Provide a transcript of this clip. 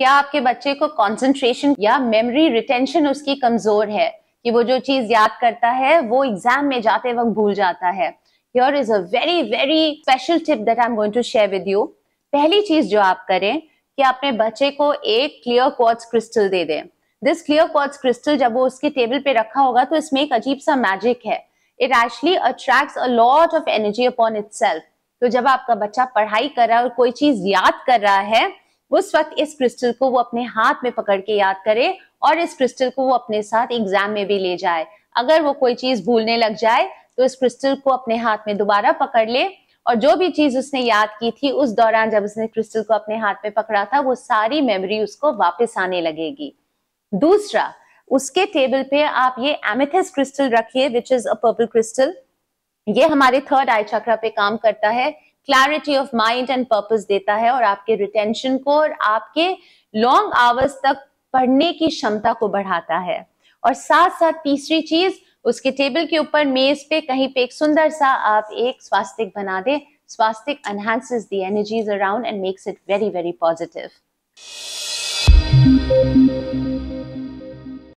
क्या आपके बच्चे को कंसंट्रेशन या मेमोरी रिटेंशन उसकी कमजोर है कि वो जो चीज याद करता है वो एग्जाम में जाते वक्त भूल जाता है here is a very very special tip that I am going to share with you पहली चीज जो आप करें कि अपने बच्चे को एक क्लियर क्वार्ट्ज क्रिस्टल दे दें दिस क्लियर क्वार्ट्ज क्रिस्टल जब वो उसके टेबल पे रखा होगा तो इसमें एक अजीब सा मैजिक है it actually attracts a lot of energy upon it तो जब आपका बच्चा पढ़ाई कर रहा है और कोई चीज याद कर रहा है उस वक्त इस क्रिस्टल को वो अपने हाथ में पकड़ के याद करे और इस क्रिस्टल को वो अपने साथ एग्जाम में भी ले जाए अगर वो कोई चीज भूलने लग जाए तो इस क्रिस्टल को अपने हाथ में दोबारा पकड़ ले और जो भी चीज उसने याद की थी उस दौरान जब उसने क्रिस्टल को अपने हाथ में पकड़ा था वो सारी मेमोरी उसको वापस आने लगेगी दूसरा उसके टेबल पे आप ये एमिथिस क्रिस्टल रखिए which is a purple crystal ये हमारे थर्ड आई चक्रा पे काम करता है clarity of mind and purpose देता है और आपके रिटेंशन को और आपके लॉन्ग आवर्स तक पढ़ने की क्षमता को बढ़ाता है और साथ साथ तीसरी चीज उसके टेबल के ऊपर मेज पे कहीं पे एक सुंदर सा आप एक स्वास्तिक बना दे swastik enhances the energies around and makes it very very positive